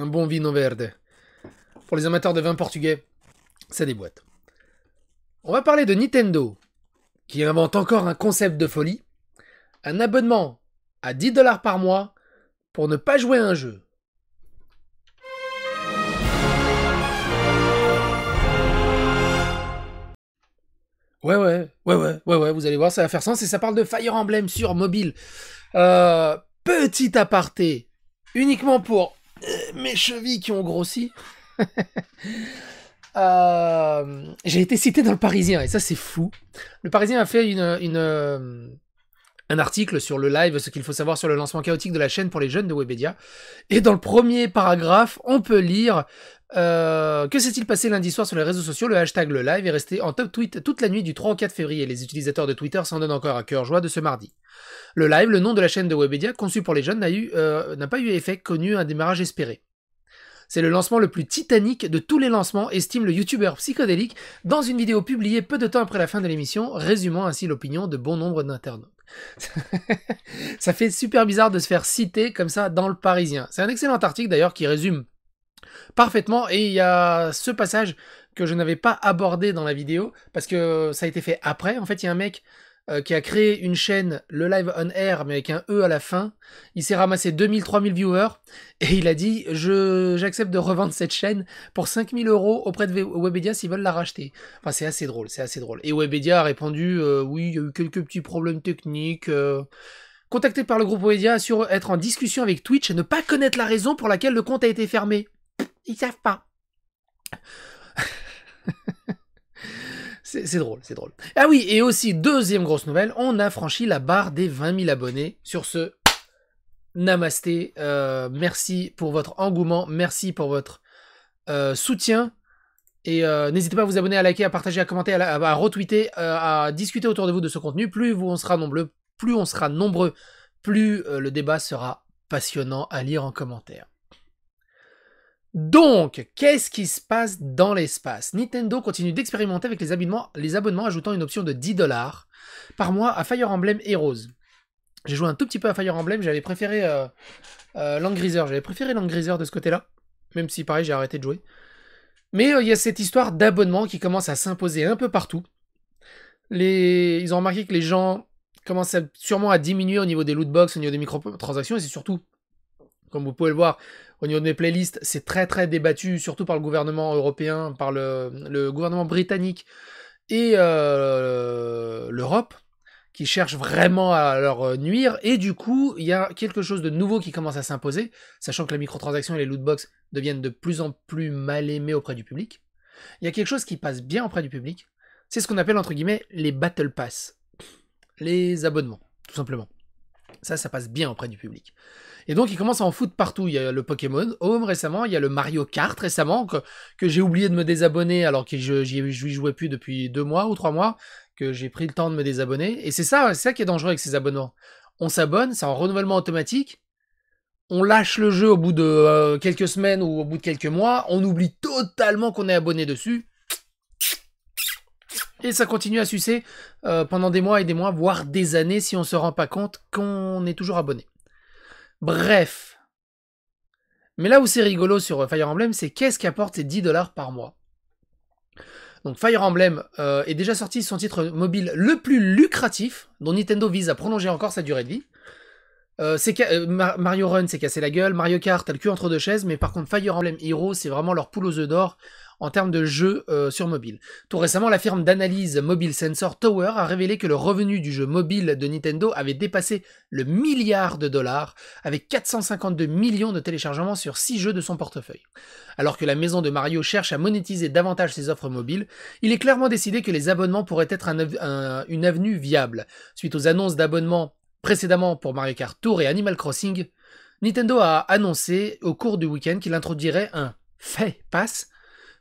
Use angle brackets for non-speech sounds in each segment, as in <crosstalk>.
Un bon vino verde. Pour les amateurs de vin portugais, c'est des boîtes. On va parler de Nintendo, qui invente encore un concept de folie. Un abonnement à 10 dollars par mois pour ne pas jouer à un jeu. Ouais, ouais, ouais, ouais, ouais, ouais, vous allez voir, ça va faire sens. Et ça parle de Fire Emblem sur mobile. Euh, petit aparté, uniquement pour euh, mes chevilles qui ont grossi. <laughs> Euh, j'ai été cité dans le Parisien, et ça c'est fou. Le Parisien a fait une, euh, un article sur le live, ce qu'il faut savoir sur le lancement chaotique de la chaîne pour les jeunes de Webedia. Et dans le premier paragraphe, on peut lire euh, que s'est-il passé lundi soir sur les réseaux sociaux Le hashtag le live est resté en top tweet toute la nuit du 3 au 4 février. Les utilisateurs de Twitter s'en donnent encore à cœur joie de ce mardi. Le live, le nom de la chaîne de Webedia conçue pour les jeunes, euh, n'a pas eu effet connu un démarrage espéré. C'est le lancement le plus titanique de tous les lancements, estime le youtubeur psychodélique dans une vidéo publiée peu de temps après la fin de l'émission, résumant ainsi l'opinion de bon nombre d'internautes. <laughs> ça fait super bizarre de se faire citer comme ça dans le Parisien. C'est un excellent article d'ailleurs qui résume parfaitement. Et il y a ce passage que je n'avais pas abordé dans la vidéo, parce que ça a été fait après. En fait, il y a un mec euh, qui a créé une chaîne, le live on air, mais avec un E à la fin. Il s'est ramassé 2000-3000 viewers, et il a dit, j'accepte de revendre cette chaîne pour 5000 euros auprès de Webedia s'ils veulent la racheter. Enfin, c'est assez drôle, c'est assez drôle. Et Webedia a répondu, euh, oui, il y a eu quelques petits problèmes techniques. Euh. contacté par le groupe Webedia sur être en discussion avec Twitch et ne pas connaître la raison pour laquelle le compte a été fermé ils savent pas. <laughs> c'est drôle, c'est drôle. Ah oui, et aussi, deuxième grosse nouvelle, on a franchi la barre des 20 000 abonnés sur ce Namasté. Euh, merci pour votre engouement, merci pour votre euh, soutien. Et euh, n'hésitez pas à vous abonner, à liker, à partager, à commenter, à, à retweeter, à discuter autour de vous de ce contenu. Plus vous, on sera nombreux, plus on sera nombreux, plus le débat sera passionnant à lire en commentaire. Donc, qu'est-ce qui se passe dans l'espace Nintendo continue d'expérimenter avec les abonnements, les abonnements ajoutant une option de 10 dollars par mois à Fire Emblem Heroes. J'ai joué un tout petit peu à Fire Emblem, j'avais préféré euh, euh, j'avais préféré de ce côté-là, même si pareil j'ai arrêté de jouer. Mais euh, il y a cette histoire d'abonnement qui commence à s'imposer un peu partout. Ils ont remarqué que les gens commencent sûrement à diminuer au niveau des loot au niveau des microtransactions, et c'est surtout comme vous pouvez le voir, au niveau des playlists, c'est très très débattu, surtout par le gouvernement européen, par le, gouvernement britannique et euh, l'Europe, qui cherchent vraiment à leur euh, nuire. Et du coup, il y a quelque chose de nouveau qui commence à s'imposer, sachant que la microtransaction et les lootbox deviennent de plus en plus mal aimés auprès du public. Il y a quelque chose qui passe bien auprès du public, c'est ce qu'on appelle entre guillemets les battle pass, les abonnements, tout simplement. Ça, ça passe bien auprès du public. Et donc, il commence à en foutre partout. Il y a le Pokémon Home récemment, il y a le Mario Kart récemment, que, j'ai oublié de me désabonner alors que je n'y jouais plus depuis deux mois ou trois mois, que j'ai pris le temps de me désabonner. Et c'est ça, ça qui est dangereux avec ces abonnements. On s'abonne, c'est en renouvellement automatique, on lâche le jeu au bout de euh, quelques semaines ou au bout de quelques mois, on oublie totalement qu'on est abonné dessus, et ça continue à sucer euh, pendant des mois et des mois, voire des années, si on ne se rend pas compte qu'on est toujours abonné. Bref. Mais là où c'est rigolo sur euh, Fire Emblem, c'est qu'est-ce qu'apporte ces 10 dollars par mois donc Fire Emblem euh, est déjà sorti son titre mobile le plus lucratif, dont Nintendo vise à prolonger encore sa durée de vie. Mario Run s'est cassé la gueule, Mario Kart a le cul entre deux chaises, mais par contre Fire Emblem Hero c'est vraiment leur poule aux œufs d'or en termes de jeux euh, sur mobile. Tout récemment, la firme d'analyse mobile Sensor Tower a révélé que le revenu du jeu mobile de Nintendo avait dépassé le milliard de dollars, avec 452 millions de téléchargements sur 6 jeux de son portefeuille. Alors que la maison de Mario cherche à monétiser davantage ses offres mobiles, il est clairement décidé que les abonnements pourraient être une avenue viable. Suite aux annonces d'abonnements précédemment pour Mario Kart Tour et Animal Crossing, Nintendo a annoncé au cours du week-end qu'il introduirait un Fait Pass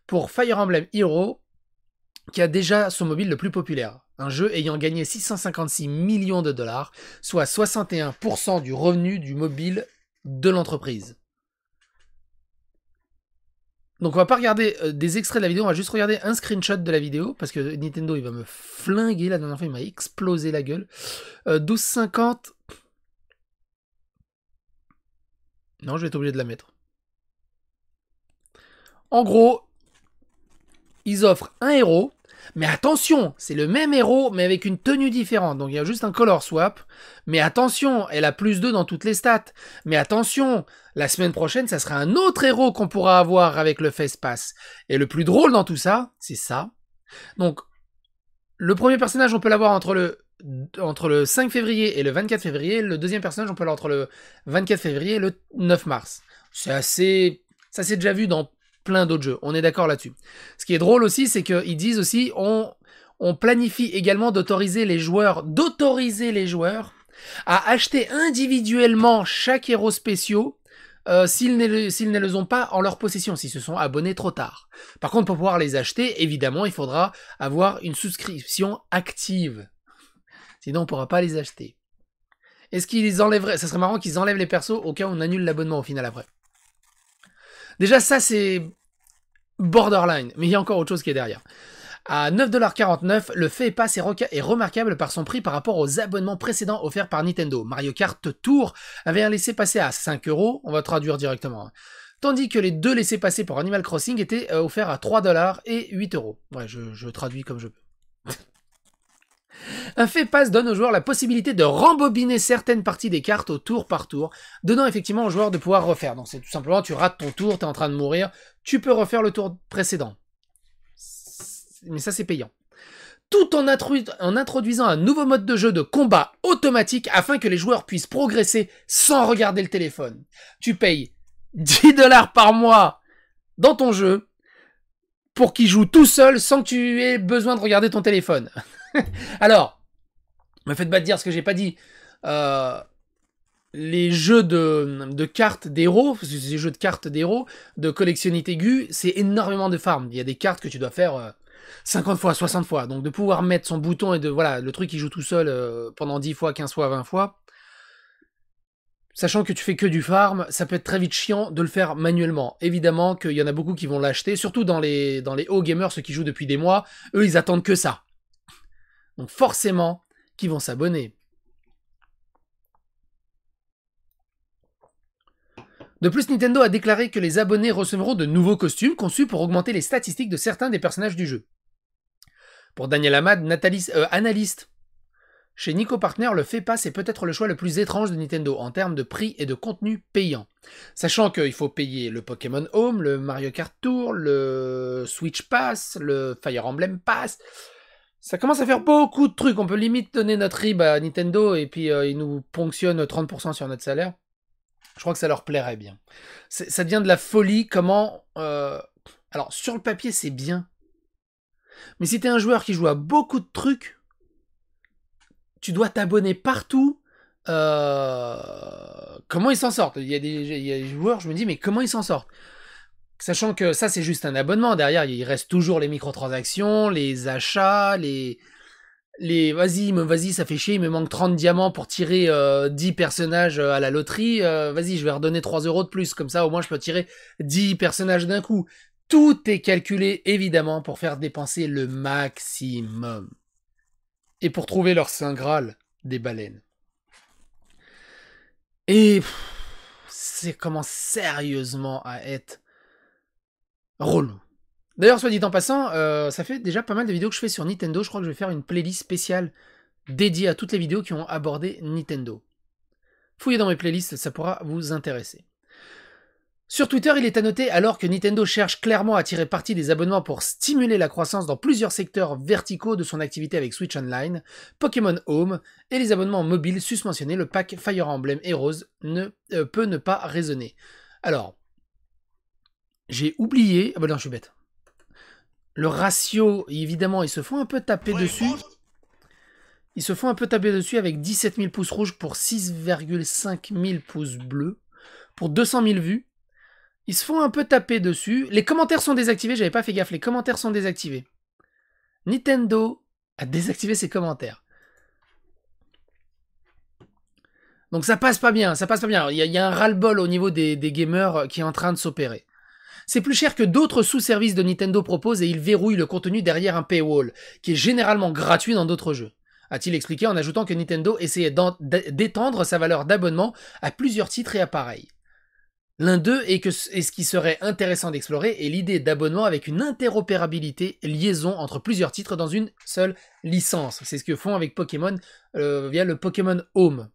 pour Fire Emblem Hero, qui a déjà son mobile le plus populaire. Un jeu ayant gagné 656 millions de dollars, soit 61% du revenu du mobile de l'entreprise. Donc on va pas regarder euh, des extraits de la vidéo, on va juste regarder un screenshot de la vidéo, parce que Nintendo il va me flinguer, la dernière fois il m'a explosé la gueule. 12,50... Euh, non, je vais être obligé de la mettre. En gros, ils offrent un héros, mais attention, c'est le même héros, mais avec une tenue différente. Donc il y a juste un color swap. Mais attention, elle a plus 2 dans toutes les stats. Mais attention, la semaine prochaine, ça sera un autre héros qu'on pourra avoir avec le Face Pass. Et le plus drôle dans tout ça, c'est ça. Donc, le premier personnage, on peut l'avoir entre le, entre le 5 février et le 24 février. Le deuxième personnage, on peut l'avoir entre le 24 février et le 9 mars. C'est assez... Ça s'est déjà vu dans plein d'autres jeux. On est d'accord là-dessus. Ce qui est drôle aussi, c'est qu'ils disent aussi on, planifie également d'autoriser les joueurs, d'autoriser les joueurs à acheter individuellement chaque héros spéciaux euh, s'ils, ne, ne les ont pas en leur possession, s'ils se sont abonnés trop tard. Par contre, pour pouvoir les acheter, évidemment, il faudra avoir une souscription active. Sinon, on ne pourra pas les acheter. Est-ce qu'ils enlèveraient Ça serait marrant qu'ils enlèvent les persos au cas où on annule l'abonnement au final après. Déjà, ça, c'est borderline, mais il y a encore autre chose qui est derrière. À 9,49$, le fait Pass est, remarquable par son prix par rapport aux abonnements précédents offerts par Nintendo. Mario Kart Tour avait un laissé-passer à 5€, on va traduire directement. Hein. Tandis que les deux laissés-passer pour Animal Crossing étaient euh, offerts à 3$ et Ouais, je traduis comme je peux. Un fait passe donne aux joueurs la possibilité de rembobiner certaines parties des cartes au tour par tour, donnant effectivement aux joueurs de pouvoir refaire. Donc c'est tout simplement, tu rates ton tour, tu es en train de mourir, tu peux refaire le tour précédent. Mais ça c'est payant tout en, introduisant un nouveau mode de jeu de combat automatique afin que les joueurs puissent progresser sans regarder le téléphone. Tu payes 10 dollars par mois dans ton jeu pour qu'ils jouent tout seul sans que tu aies besoin de regarder ton téléphone. <laughs> Alors, me faites pas dire ce que j'ai pas dit. Euh, les jeux de, de cartes d'héros, ces jeux de cartes d'héros, de collectionnite aiguë, c'est énormément de farm. Il y a des cartes que tu dois faire 50 euh, fois, 60 fois. Donc de pouvoir mettre son bouton et de. Voilà, le truc qui joue tout seul euh, pendant 10 fois, 15 fois, 20 fois. Sachant que tu fais que du farm, ça peut être très vite chiant de le faire manuellement. Évidemment qu'il y en a beaucoup qui vont l'acheter, surtout dans les, dans les hauts gamers, ceux qui jouent depuis des mois, eux ils attendent que ça. Donc forcément, qui vont s'abonner. De plus, Nintendo a déclaré que les abonnés recevront de nouveaux costumes conçus pour augmenter les statistiques de certains des personnages du jeu. Pour Daniel Amad, euh, analyste chez Nico Partner, le fait e pass est peut-être le choix le plus étrange de Nintendo en termes de prix et de contenu payant. Sachant qu'il faut payer le Pokémon Home, le Mario Kart Tour, le Switch Pass, le Fire Emblem Pass, ça commence à faire beaucoup de trucs. On peut limite donner notre RIB à Nintendo et puis euh, ils nous ponctionnent 30% sur notre salaire. Je crois que ça leur plairait bien. Ça devient de la folie comment... Euh, alors, sur le papier, c'est bien. Mais si t'es un joueur qui joue à beaucoup de trucs, tu dois t'abonner partout. Euh, comment ils s'en sortent il il y a des joueurs, je me dis, mais comment ils s'en sortent Sachant que ça, c'est juste un abonnement. Derrière, il reste toujours les microtransactions, les achats, les. Les vas-y, vas-y, ça fait chier, il me manque 30 diamants pour tirer 10 euh, personnages euh, à la loterie. Euh, vas-y, je vais redonner 3 euros de plus, comme ça au moins je peux tirer 10 personnages d'un coup. Tout est calculé évidemment pour faire dépenser le maximum. Et pour trouver leur saint Graal des baleines. Et c'est comment sérieusement à être Relou. D'ailleurs, soit dit en passant, euh, ça fait déjà pas mal de vidéos que je fais sur Nintendo. Je crois que je vais faire une playlist spéciale dédiée à toutes les vidéos qui ont abordé Nintendo. Fouillez dans mes playlists, ça pourra vous intéresser. Sur Twitter, il est à noter, alors que Nintendo cherche clairement à tirer parti des abonnements pour stimuler la croissance dans plusieurs secteurs verticaux de son activité avec Switch Online, Pokémon Home et les abonnements mobiles susmentionnés, le pack Fire Emblem Heroes ne, euh, peut ne pas résonner. Alors, j'ai oublié. Ah bah non, je suis bête. Le ratio, évidemment, ils se font un peu taper dessus. Ils se font un peu taper dessus avec 17 000 pouces rouges pour 6,5 000 pouces bleus. Pour 200 000 vues. Ils se font un peu taper dessus. Les commentaires sont désactivés, j'avais pas fait gaffe, les commentaires sont désactivés. Nintendo a désactivé ses commentaires. Donc ça passe pas bien, ça passe pas bien. Il y, a un ras-le-bol au niveau des gamers qui est en train de s'opérer. C'est plus cher que d'autres sous-services de Nintendo proposent et il verrouille le contenu derrière un paywall, qui est généralement gratuit dans d'autres jeux a-t-il expliqué en ajoutant que Nintendo essayait d'étendre sa valeur d'abonnement à plusieurs titres et appareils. L'un d'eux est, ce qui serait intéressant d'explorer est l'idée d'abonnement avec une interopérabilité, liaison entre plusieurs titres dans une seule licence. C'est ce que font avec Pokémon euh, via le Pokémon Home.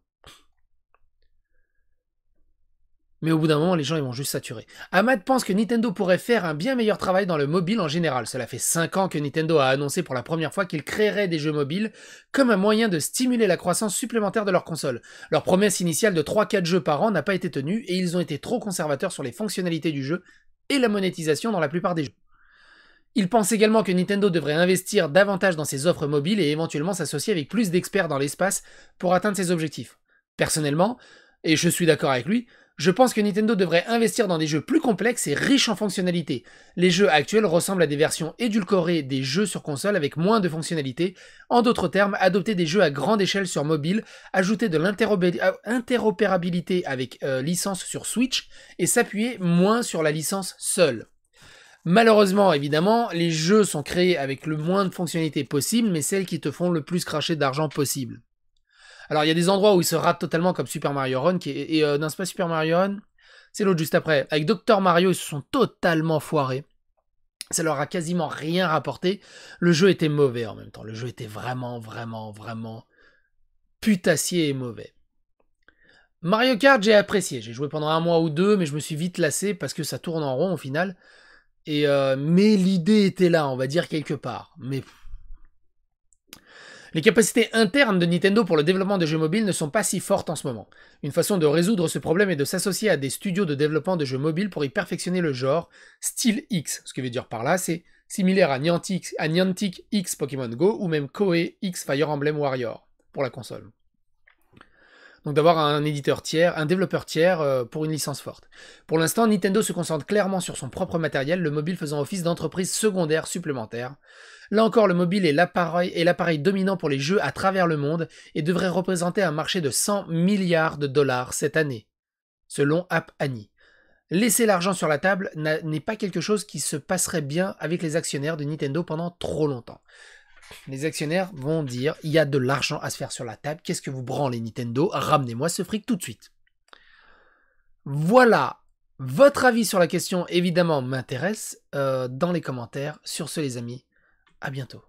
Mais au bout d'un moment, les gens ils vont juste saturer. Ahmad pense que Nintendo pourrait faire un bien meilleur travail dans le mobile en général. Cela fait 5 ans que Nintendo a annoncé pour la première fois qu'il créerait des jeux mobiles comme un moyen de stimuler la croissance supplémentaire de leur console. Leur promesse initiale de 3-4 jeux par an n'a pas été tenue et ils ont été trop conservateurs sur les fonctionnalités du jeu et la monétisation dans la plupart des jeux. Il pense également que Nintendo devrait investir davantage dans ses offres mobiles et éventuellement s'associer avec plus d'experts dans l'espace pour atteindre ses objectifs. Personnellement, et je suis d'accord avec lui, je pense que Nintendo devrait investir dans des jeux plus complexes et riches en fonctionnalités. Les jeux actuels ressemblent à des versions édulcorées des jeux sur console avec moins de fonctionnalités. En d'autres termes, adopter des jeux à grande échelle sur mobile, ajouter de l'interopérabilité euh, avec euh, licence sur Switch et s'appuyer moins sur la licence seule. Malheureusement, évidemment, les jeux sont créés avec le moins de fonctionnalités possible, mais celles qui te font le plus cracher d'argent possible. Alors, il y a des endroits où il se rate totalement, comme Super Mario Run, qui et d'un euh, non, pas Super Mario Run, c'est l'autre juste après. Avec Dr. Mario, ils se sont totalement foirés. Ça leur a quasiment rien rapporté. Le jeu était mauvais en même temps. Le jeu était vraiment, vraiment, vraiment putassier et mauvais. Mario Kart, j'ai apprécié. J'ai joué pendant un mois ou deux, mais je me suis vite lassé parce que ça tourne en rond au final. Et euh, mais l'idée était là, on va dire quelque part. Mais les capacités internes de Nintendo pour le développement de jeux mobiles ne sont pas si fortes en ce moment. Une façon de résoudre ce problème est de s'associer à des studios de développement de jeux mobiles pour y perfectionner le genre, style X. Ce que veut dire par là, c'est similaire à Niantic, à Niantic X Pokémon Go ou même Koei X Fire Emblem Warrior pour la console. Donc d'avoir un éditeur tiers, un développeur tiers euh, pour une licence forte. Pour l'instant, Nintendo se concentre clairement sur son propre matériel, le mobile faisant office d'entreprise secondaire supplémentaire. Là encore, le mobile est l'appareil dominant pour les jeux à travers le monde et devrait représenter un marché de 100 milliards de dollars cette année, selon App Annie. Laisser l'argent sur la table n'est pas quelque chose qui se passerait bien avec les actionnaires de Nintendo pendant trop longtemps. Les actionnaires vont dire il y a de l'argent à se faire sur la table, qu'est-ce que vous branlez Nintendo Ramenez-moi ce fric tout de suite. Voilà, votre avis sur la question évidemment m'intéresse euh, dans les commentaires. Sur ce les amis, à bientôt.